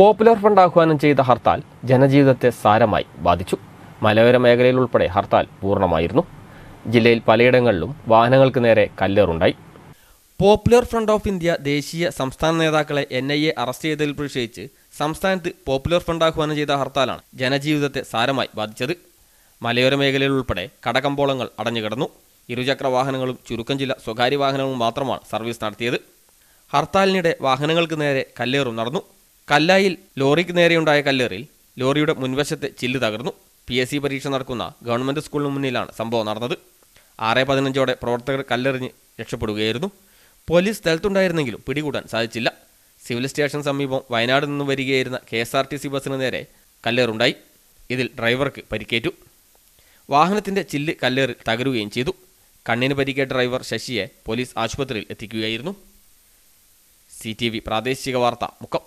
popular front ആഹ്വാനം ചെയ്ത ഹർത്താൽ ജനജീവിതത്തെ സാരമായി ബാധിച്ചു മലയോര മേഖലയിൽ ഉൾപ്പെടെ ഹർത്താൽ പൂർണ്ണമായിരുന്നു ജില്ലയിൽ പലയിടങ്ങളിലും വാഹനങ്ങൾക്ക് നേരെ കല്ലേറുണ്ടായി പോപ്പുലർ ഫ്രണ്ട് ഓഫ് ഇന്ത്യ ദേശീയ സംസ്ഥാന നേതാക്കളെ എൻ ഐ എ അറസ്റ്റ് ചെയ്തതിൽ പ്രതിഷേധിച്ച് സംസ്ഥാനത്ത് പോപ്പുലർ ഫ്രണ്ട് ആഹ്വാനം ചെയ്ത ഹർത്താലാണ് ജനജീവിതത്തെ സാരമായി ബാധിച്ചത് മലയോര മേഖലയിൽ ഉൾപ്പെടെ കടകമ്പോളങ്ങൾ അടഞ്ഞുകിടന്നു ഇരുചക്ര വാഹനങ്ങളും ചുരുക്കം ചില സ്വകാര്യ വാഹനങ്ങളും മാത്രമാണ് സർവീസ് നടത്തിയത് ഹർത്താലിനിടെ വാഹനങ്ങൾക്ക് നേരെ കല്ലേറും നടന്നു കല്ലായിൽ ലോറിക്ക് നേരെയുണ്ടായ കല്ലേറിൽ ലോറിയുടെ മുൻവശത്തെ ചില്ല് തകർന്നു പി എസ് സി പരീക്ഷ നടക്കുന്ന ഗവൺമെൻറ് സ്കൂളിന് മുന്നിലാണ് സംഭവം നടന്നത് ആറ് പതിനഞ്ചോടെ പ്രവർത്തകർ കല്ലെറിഞ്ഞ് രക്ഷപ്പെടുകയായിരുന്നു പോലീസ് സ്ഥലത്തുണ്ടായിരുന്നെങ്കിലും പിടികൂടാൻ സാധിച്ചില്ല സിവിൽ സ്റ്റേഷൻ സമീപം വയനാട് നിന്ന് വരികയായിരുന്ന K S R T C ബസ്സിന് നേരെ കല്ലേറുണ്ടായി ഇതിൽ ഡ്രൈവർക്ക് പരിക്കേറ്റു വാഹനത്തിൻ്റെ ചില്ല് കല്ലേറിൽ തകരുകയും ചെയ്തു കണ്ണിന് പരിക്കേറ്റ ഡ്രൈവർ ശശിയെ പോലീസ് ആശുപത്രിയിൽ എത്തിക്കുകയായിരുന്നു സി പ്രാദേശിക വാർത്ത മുക്കം